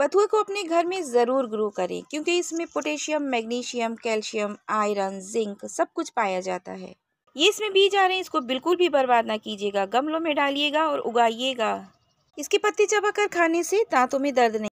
बथुए को अपने घर में ज़रूर ग्रो करें क्योंकि इसमें potassium magnesium calcium iron zinc सब कुछ पाया जाता है ये इसमें बीज आ रहे हैं इसको बिल्कुल भी बर्बाद ना कीजिएगा गमलों में डालिएगा और उगाइएगा इसके पत्ते चबाकर खाने से दांतों में दर्द नहीं